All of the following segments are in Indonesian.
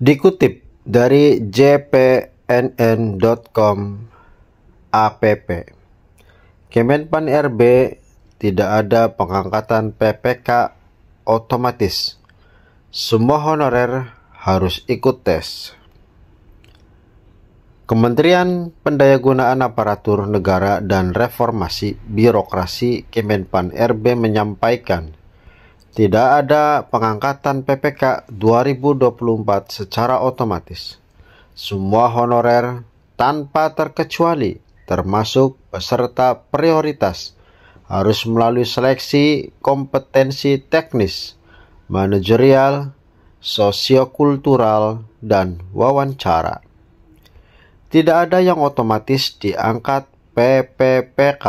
Dikutip dari jpnn.com app. Kemenpan RB tidak ada pengangkatan PPK otomatis. Semua honorer harus ikut tes. Kementerian Pendayagunaan Aparatur Negara dan Reformasi Birokrasi Kemenpan RB menyampaikan tidak ada pengangkatan PPK 2024 secara otomatis. Semua honorer tanpa terkecuali termasuk peserta prioritas harus melalui seleksi kompetensi teknis, manajerial, sosiokultural, dan wawancara. Tidak ada yang otomatis diangkat PPPK.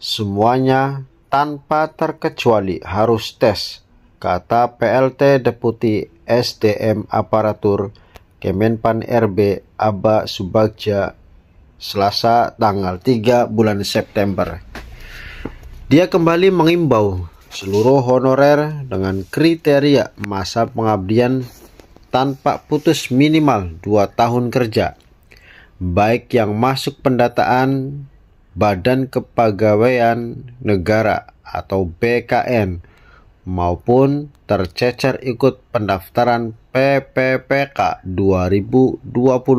Semuanya tanpa terkecuali harus tes, kata PLT Deputi SDM Aparatur Kemenpan RB Aba Subagja Selasa tanggal 3 bulan September. Dia kembali mengimbau seluruh honorer dengan kriteria masa pengabdian tanpa putus minimal 2 tahun kerja, baik yang masuk pendataan Badan Kepegawaian Negara atau BKN maupun tercecer ikut pendaftaran PPPK 2024.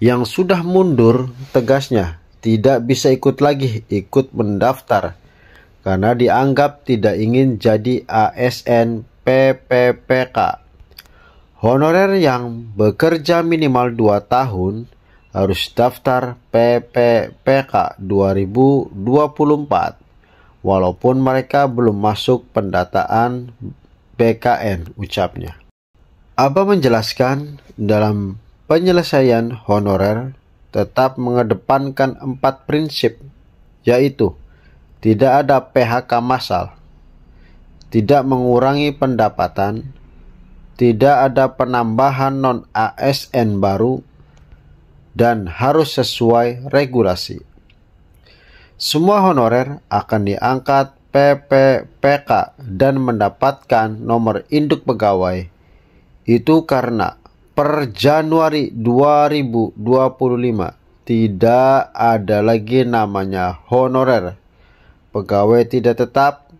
Yang sudah mundur tegasnya tidak bisa ikut lagi ikut mendaftar karena dianggap tidak ingin jadi ASN PPPK. Honorer yang bekerja minimal 2 tahun harus daftar PPPK 2024 walaupun mereka belum masuk pendataan BKN ucapnya. Aba menjelaskan dalam penyelesaian honorer tetap mengedepankan empat prinsip yaitu tidak ada PHK massal, tidak mengurangi pendapatan, tidak ada penambahan non ASN baru dan harus sesuai regulasi. Semua honorer akan diangkat PPPK dan mendapatkan nomor induk pegawai. Itu karena per Januari 2025 tidak ada lagi namanya honorer. Pegawai tidak tetap,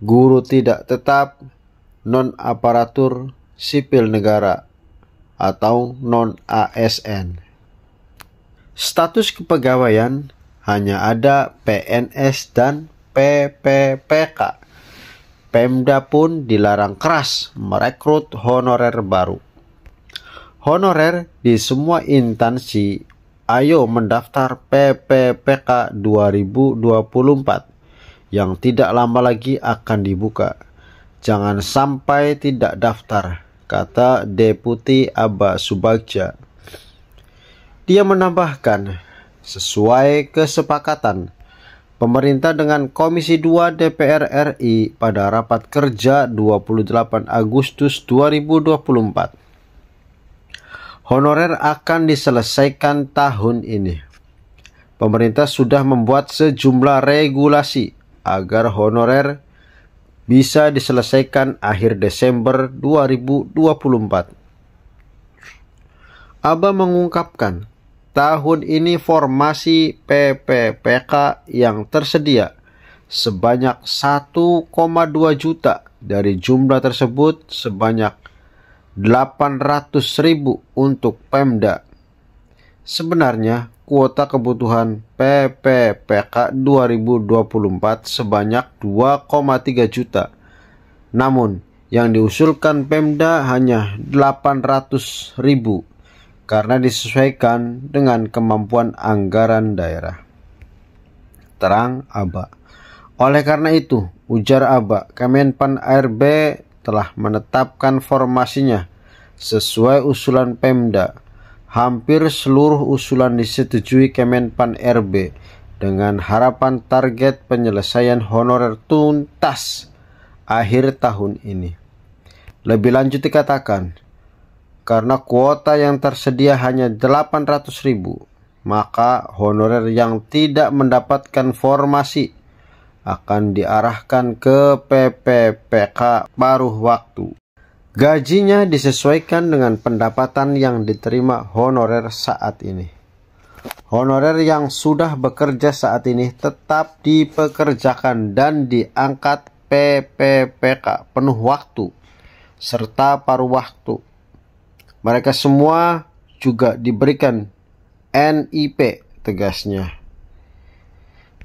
guru tidak tetap, non aparatur sipil negara atau non ASN. Status kepegawaian hanya ada PNS dan PPPK. Pemda pun dilarang keras merekrut honorer baru. Honorer di semua instansi ayo mendaftar PPPK 2024 yang tidak lama lagi akan dibuka. Jangan sampai tidak daftar, kata Deputi Aba Subagja. Ia menambahkan, sesuai kesepakatan pemerintah dengan Komisi 2 DPR RI pada rapat kerja 28 Agustus 2024. Honorer akan diselesaikan tahun ini. Pemerintah sudah membuat sejumlah regulasi agar honorer bisa diselesaikan akhir Desember 2024. Aba mengungkapkan, tahun ini formasi PPPK yang tersedia sebanyak 1,2 juta. Dari jumlah tersebut sebanyak 800.000 untuk Pemda. Sebenarnya kuota kebutuhan PPPK 2024 sebanyak 2,3 juta. Namun yang diusulkan Pemda hanya 800 ribu karena disesuaikan dengan kemampuan anggaran daerah. Terang Aba. Oleh karena itu, ujar Aba, Kemenpan RB telah menetapkan formasinya sesuai usulan Pemda. Hampir seluruh usulan disetujui Kemenpan RB dengan harapan target penyelesaian honorer tuntas akhir tahun ini. Lebih lanjut dikatakan, karena kuota yang tersedia hanya 800 ribu, maka honorer yang tidak mendapatkan formasi akan diarahkan ke PPPK paruh waktu. Gajinya disesuaikan dengan pendapatan yang diterima honorer saat ini. Honorer yang sudah bekerja saat ini tetap dipekerjakan dan diangkat PPPK penuh waktu serta paruh waktu mereka semua juga diberikan NIP tegasnya.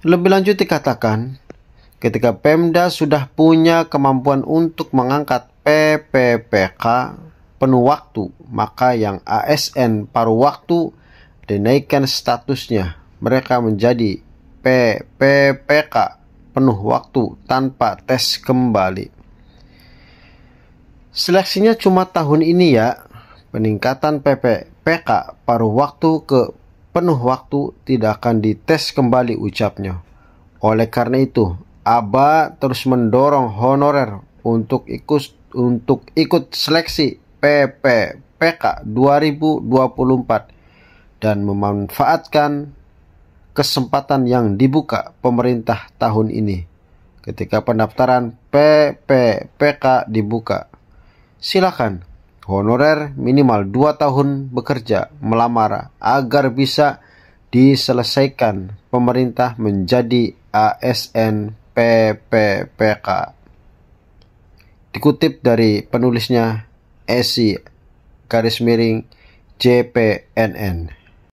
Lebih lanjut dikatakan, ketika Pemda sudah punya kemampuan untuk mengangkat PPPK penuh waktu, maka yang ASN paruh waktu dinaikkan statusnya. Mereka menjadi PPPK penuh waktu tanpa tes kembali. Seleksinya cuma tahun ini ya, peningkatan PPPK paruh waktu ke penuh waktu tidak akan dites kembali ucapnya. Oleh karena itu, ABA terus mendorong honorer untuk ikut untuk ikut seleksi PPPK 2024 dan memanfaatkan kesempatan yang dibuka pemerintah tahun ini ketika pendaftaran PPPK dibuka. Silakan honorer minimal 2 tahun bekerja melamar agar bisa diselesaikan pemerintah menjadi ASN PPPK. Dikutip dari penulisnya Esi garis miring JPNN.